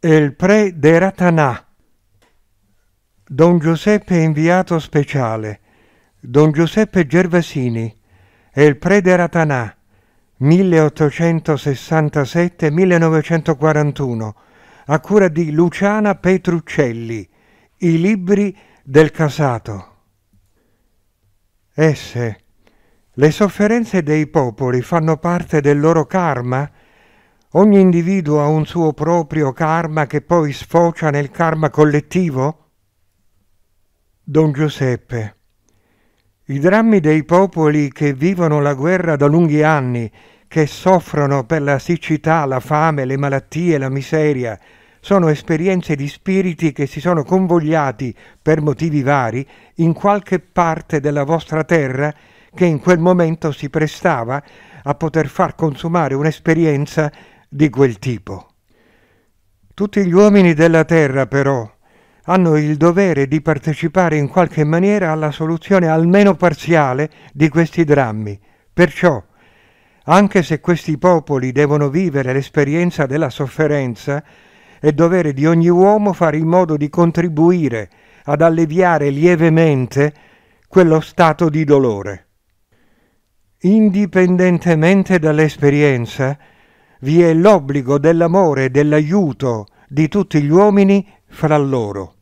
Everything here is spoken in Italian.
El pre de Ratanà. Don Giuseppe inviato speciale. Don Giuseppe Gervasini. Il pre de Ratanà. 1867-1941, a cura di Luciana Petruccelli, I libri del casato. S. Le sofferenze dei popoli fanno parte del loro karma? Ogni individuo ha un suo proprio karma che poi sfocia nel karma collettivo? Don Giuseppe. I drammi dei popoli che vivono la guerra da lunghi anni, che soffrono per la siccità, la fame, le malattie, la miseria, sono esperienze di spiriti che si sono convogliati, per motivi vari, in qualche parte della vostra terra che in quel momento si prestava a poter far consumare un'esperienza di quel tipo. Tutti gli uomini della terra, però, hanno il dovere di partecipare in qualche maniera alla soluzione almeno parziale di questi drammi. Perciò, anche se questi popoli devono vivere l'esperienza della sofferenza, è dovere di ogni uomo fare in modo di contribuire ad alleviare lievemente quello stato di dolore. Indipendentemente dall'esperienza, vi è l'obbligo dell'amore e dell'aiuto di tutti gli uomini fra loro.